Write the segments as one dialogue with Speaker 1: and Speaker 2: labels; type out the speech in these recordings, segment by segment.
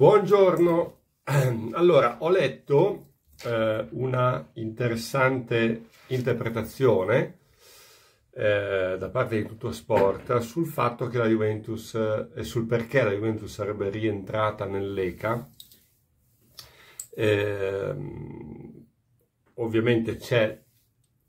Speaker 1: Buongiorno. Allora, ho letto eh, una interessante interpretazione eh, da parte di tutto sport sul fatto che la Juventus eh, e sul perché la Juventus sarebbe rientrata nell'ECA. Ehm, ovviamente c'è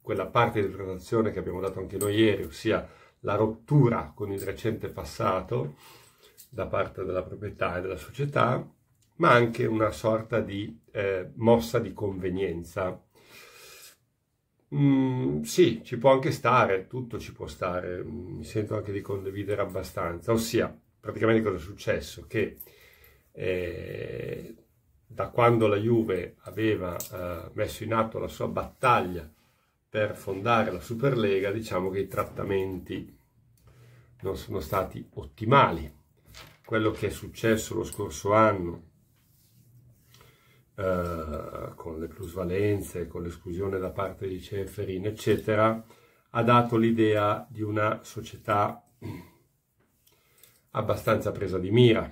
Speaker 1: quella parte di interpretazione che abbiamo dato anche noi ieri, ossia la rottura con il recente passato da parte della proprietà e della società, ma anche una sorta di eh, mossa di convenienza. Mm, sì, ci può anche stare, tutto ci può stare, mm, mi sento anche di condividere abbastanza, ossia praticamente cosa è successo? Che eh, da quando la Juve aveva eh, messo in atto la sua battaglia per fondare la Superlega, diciamo che i trattamenti non sono stati ottimali quello che è successo lo scorso anno eh, con le plusvalenze, con l'esclusione da parte di Ceferin, eccetera, ha dato l'idea di una società abbastanza presa di mira,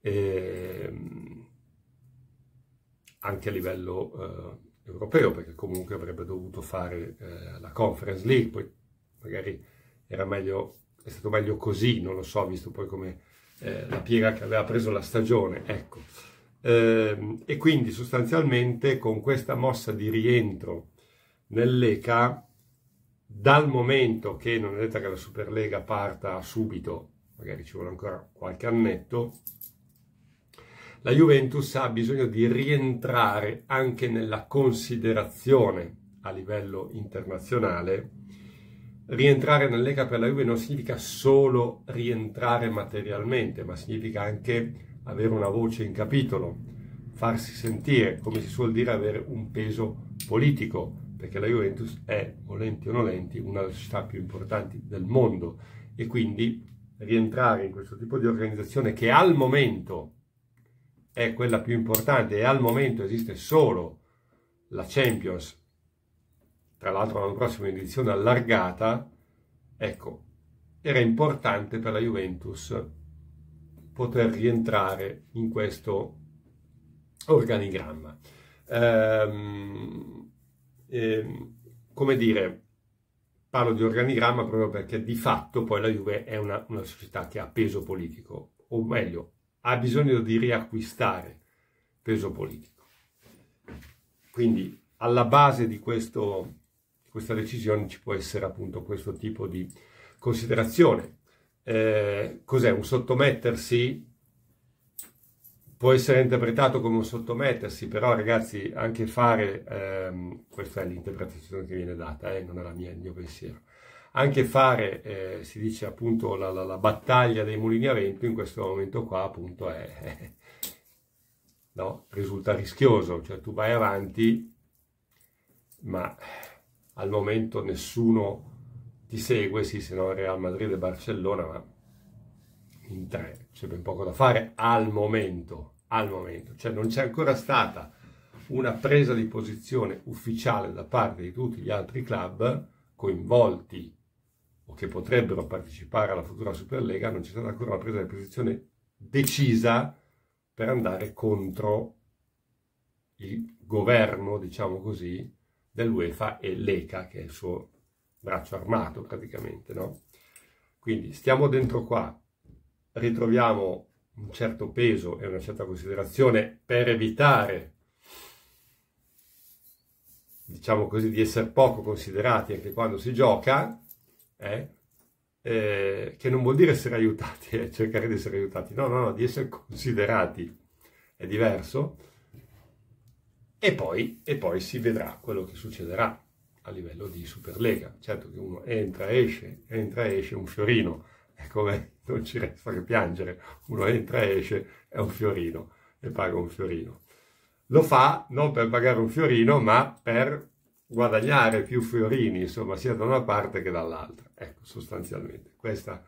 Speaker 1: e, ehm, anche a livello eh, europeo, perché comunque avrebbe dovuto fare eh, la Conference League, poi magari era meglio è stato meglio così, non lo so, visto poi come eh, la piega che aveva preso la stagione, ecco. Eh, e quindi sostanzialmente con questa mossa di rientro nell'ECA, dal momento che non è detta che la Superlega parta subito, magari ci vuole ancora qualche annetto, la Juventus ha bisogno di rientrare anche nella considerazione a livello internazionale rientrare nel Lega per la Juve non significa solo rientrare materialmente, ma significa anche avere una voce in capitolo, farsi sentire, come si suol dire, avere un peso politico, perché la Juventus è, volenti o nolenti, una delle società più importanti del mondo e quindi rientrare in questo tipo di organizzazione che al momento è quella più importante e al momento esiste solo la Champions tra l'altro l'anno prossimo edizione allargata, ecco, era importante per la Juventus poter rientrare in questo organigramma. Ehm, ehm, come dire, parlo di organigramma proprio perché di fatto poi la Juve è una, una società che ha peso politico, o meglio, ha bisogno di riacquistare peso politico. Quindi alla base di questo questa decisione ci può essere appunto questo tipo di considerazione. Eh, cos'è un sottomettersi? Può essere interpretato come un sottomettersi, però ragazzi anche fare, ehm, questa è l'interpretazione che viene data, eh, non è la mia, il mio pensiero, anche fare, eh, si dice appunto, la, la, la, battaglia dei mulini a vento in questo momento qua appunto è, è no? risulta rischioso, cioè tu vai avanti ma al momento nessuno ti segue, sì, se no Real Madrid e Barcellona, ma in tre c'è ben poco da fare al momento, al momento, cioè non c'è ancora stata una presa di posizione ufficiale da parte di tutti gli altri club coinvolti o che potrebbero partecipare alla futura Superlega, non c'è stata ancora una presa di posizione decisa per andare contro il governo, diciamo così, dell'UEFA e l'ECA, che è il suo braccio armato praticamente, no? Quindi stiamo dentro qua, ritroviamo un certo peso e una certa considerazione per evitare, diciamo così, di essere poco considerati anche quando si gioca, eh? Eh, che non vuol dire essere aiutati, eh, cercare di essere aiutati, no, no, no, di essere considerati è diverso e poi, e poi si vedrà quello che succederà a livello di Superlega. Certo che uno entra, esce, entra, esce, un fiorino, è come non ci resta che piangere, uno entra, esce, è un fiorino e paga un fiorino. Lo fa non per pagare un fiorino, ma per guadagnare più fiorini, insomma, sia da una parte che dall'altra. Ecco, sostanzialmente, questa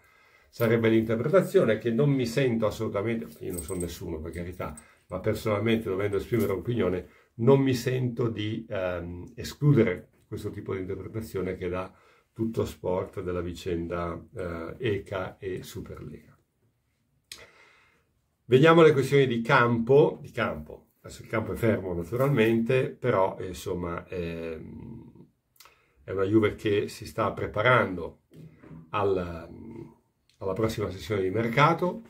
Speaker 1: sarebbe l'interpretazione che non mi sento assolutamente, io non sono nessuno per carità, ma personalmente dovendo esprimere un'opinione, non mi sento di ehm, escludere questo tipo di interpretazione che dà tutto sport della vicenda eh, ECA e Superlega. Veniamo alle questioni di campo, di campo. Adesso il campo è fermo naturalmente, però insomma è, ehm, è una Juve che si sta preparando alla, alla prossima sessione di mercato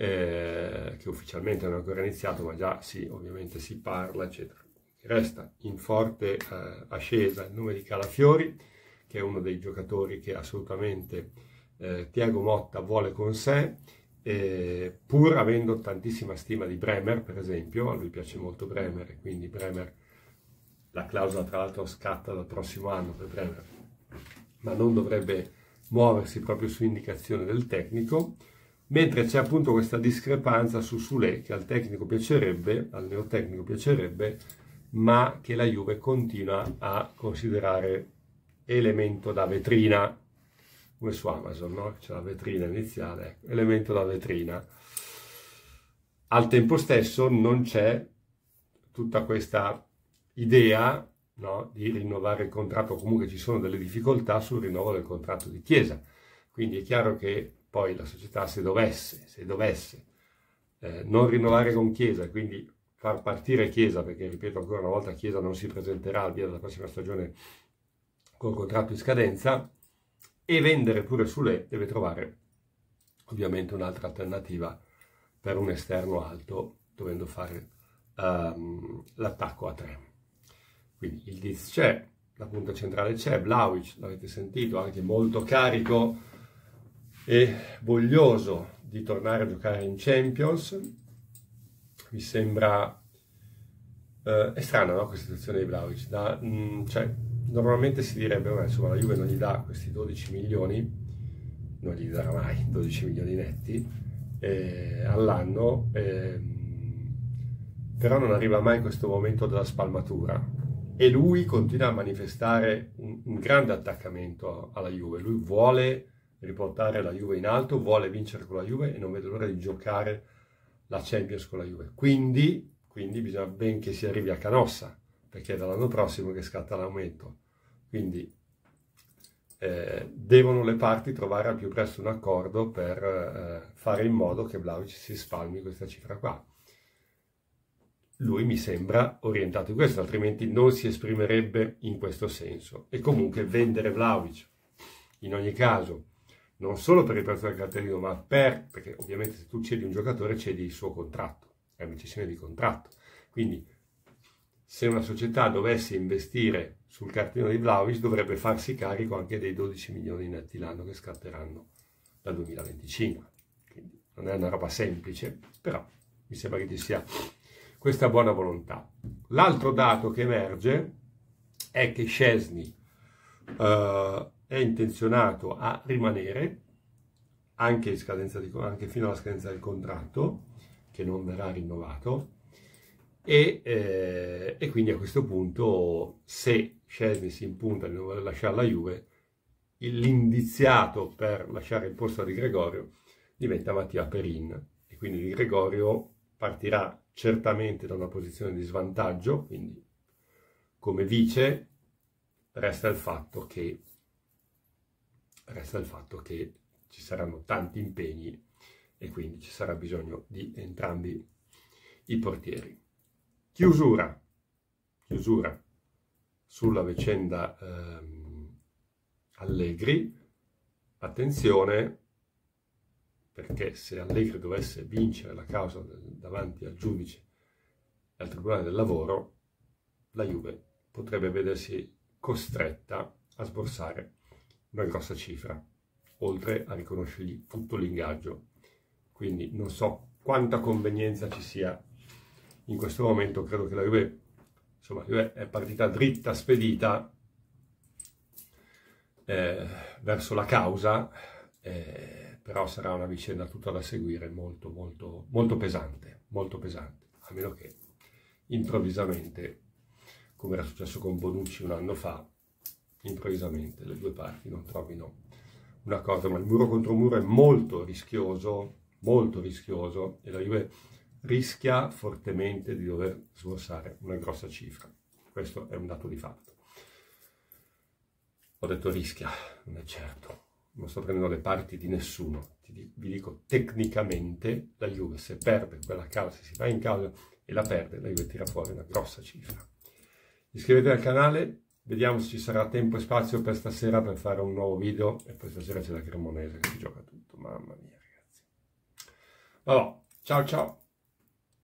Speaker 1: eh, che ufficialmente non è ancora iniziato, ma già sì, ovviamente si parla, eccetera. Resta in forte eh, ascesa il nome di Calafiori, che è uno dei giocatori che assolutamente eh, Tiago Motta vuole con sé, eh, pur avendo tantissima stima di Bremer, per esempio, a lui piace molto Bremer, e quindi Bremer, la clausola tra l'altro scatta dal prossimo anno per Bremer, ma non dovrebbe muoversi proprio su indicazione del tecnico, mentre c'è appunto questa discrepanza su Sule che al tecnico piacerebbe, al neotecnico piacerebbe, ma che la Juve continua a considerare elemento da vetrina, come su Amazon, no? c'è la vetrina iniziale, ecco, elemento da vetrina. Al tempo stesso non c'è tutta questa idea no, di rinnovare il contratto, comunque ci sono delle difficoltà sul rinnovo del contratto di Chiesa. Quindi è chiaro che poi la società se dovesse, se dovesse eh, non rinnovare con Chiesa, quindi far partire Chiesa, perché ripeto ancora una volta Chiesa non si presenterà al via della prossima stagione col contratto in scadenza, e vendere pure sulle deve trovare ovviamente un'altra alternativa per un esterno alto, dovendo fare um, l'attacco a tre. Quindi il Diz c'è, la punta centrale c'è, Blauic l'avete sentito, anche molto carico, e voglioso di tornare a giocare in Champions. Mi sembra... Eh, è strana no, questa situazione di Vlaovic. Da, mh, mm, cioè, normalmente si direbbe, che la Juve non gli dà questi 12 milioni, non gli darà mai 12 milioni netti eh, all'anno, eh, però non arriva mai questo momento della spalmatura e lui continua a manifestare un, un grande attaccamento alla Juve, lui vuole riportare la Juve in alto, vuole vincere con la Juve e non vede l'ora di giocare la Champions con la Juve. Quindi, quindi bisogna ben che si arrivi a Canossa, perché è dall'anno prossimo che scatta l'aumento. Quindi eh, devono le parti trovare al più presto un accordo per eh, fare in modo che Vlaovic si spalmi questa cifra qua. Lui mi sembra orientato in questo, altrimenti non si esprimerebbe in questo senso. E comunque vendere Vlaovic, in ogni caso, non solo per il prezzo del cartellino, ma per, perché ovviamente se tu cedi un giocatore cedi il suo contratto, è una cessione di contratto. Quindi se una società dovesse investire sul cartellino di Vlaovic dovrebbe farsi carico anche dei 12 milioni netti l'anno che scatteranno dal 2025. Quindi non è una roba semplice, però mi sembra che ci sia questa buona volontà. L'altro dato che emerge è che Scesni eh, è intenzionato a rimanere anche, scadenza di, anche fino alla scadenza del contratto, che non verrà rinnovato, e, eh, e, quindi a questo punto se Scesni si impunta di non voler lasciare la Juve, l'indiziato per lasciare il posto di Gregorio diventa Mattia Perin e quindi di Gregorio partirà certamente da una posizione di svantaggio, quindi come vice resta il fatto che resta il fatto che ci saranno tanti impegni e quindi ci sarà bisogno di entrambi i portieri. Chiusura, chiusura sulla vicenda ehm, Allegri, attenzione perché se Allegri dovesse vincere la causa davanti al giudice e al Tribunale del Lavoro, la Juve potrebbe vedersi costretta a sborsare una grossa cifra, oltre a riconoscergli tutto l'ingaggio. Quindi non so quanta convenienza ci sia in questo momento, credo che la Juve, insomma, la Juve è partita dritta, spedita eh, verso la causa, eh, però sarà una vicenda tutta da seguire, molto, molto, molto pesante, molto pesante, a meno che improvvisamente, come era successo con Bonucci un anno fa, improvvisamente le due parti non trovino una cosa, ma il muro contro muro è molto rischioso, molto rischioso e la Juve rischia fortemente di dover sborsare una grossa cifra. Questo è un dato di fatto. Ho detto rischia, non è certo. Non sto prendendo le parti di nessuno. vi dico tecnicamente la Juve se perde quella causa, se si va in causa e la perde, la Juve tira fuori una grossa cifra. Iscrivetevi al canale, Vediamo se ci sarà tempo e spazio per stasera per fare un nuovo video. E poi stasera c'è la Cremonese che si gioca tutto, mamma mia ragazzi. Allora, ciao ciao!